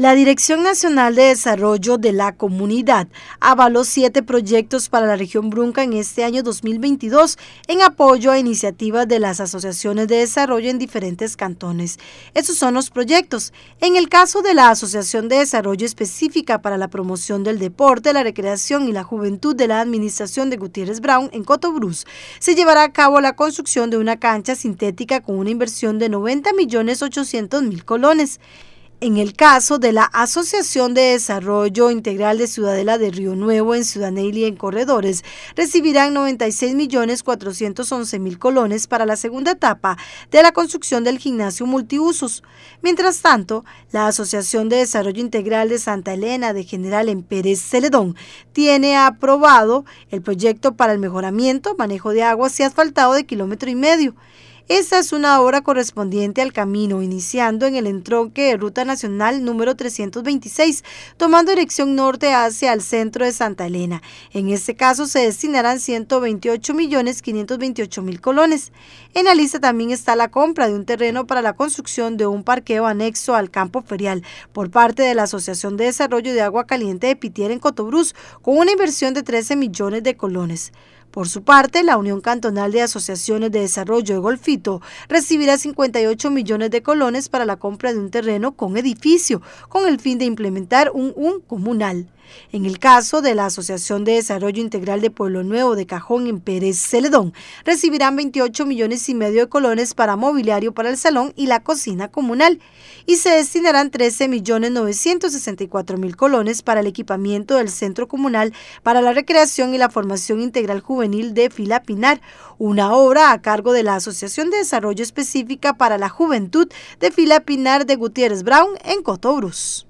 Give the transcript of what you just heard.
La Dirección Nacional de Desarrollo de la Comunidad avaló siete proyectos para la región Brunca en este año 2022 en apoyo a iniciativas de las asociaciones de desarrollo en diferentes cantones. Esos son los proyectos. En el caso de la Asociación de Desarrollo Específica para la Promoción del Deporte, la Recreación y la Juventud de la Administración de Gutiérrez Brown en Cotobruz, se llevará a cabo la construcción de una cancha sintética con una inversión de 90.800.000 millones mil colones. En el caso de la Asociación de Desarrollo Integral de Ciudadela de Río Nuevo en Ciudad y en Corredores, recibirán 96.411.000 colones para la segunda etapa de la construcción del gimnasio multiusos. Mientras tanto, la Asociación de Desarrollo Integral de Santa Elena de General en Pérez Celedón tiene aprobado el proyecto para el mejoramiento, manejo de aguas y asfaltado de kilómetro y medio. Esta es una obra correspondiente al camino, iniciando en el entronque de Ruta Nacional número 326, tomando dirección norte hacia el centro de Santa Elena. En este caso se destinarán 128 millones 528 mil colones. En la lista también está la compra de un terreno para la construcción de un parqueo anexo al campo ferial por parte de la Asociación de Desarrollo de Agua Caliente de Pitier en Cotobruz con una inversión de 13 millones de colones. Por su parte, la Unión Cantonal de Asociaciones de Desarrollo de Golfito recibirá 58 millones de colones para la compra de un terreno con edificio, con el fin de implementar un UN comunal. En el caso de la Asociación de Desarrollo Integral de Pueblo Nuevo de Cajón en Pérez Celedón, recibirán 28 millones y medio de colones para mobiliario para el salón y la cocina comunal y se destinarán 13 millones 964 mil colones para el equipamiento del Centro Comunal para la Recreación y la Formación Integral Juvenil de Fila Pinar, una obra a cargo de la Asociación de Desarrollo Específica para la Juventud de Fila Pinar de Gutiérrez Brown en Cotobrus.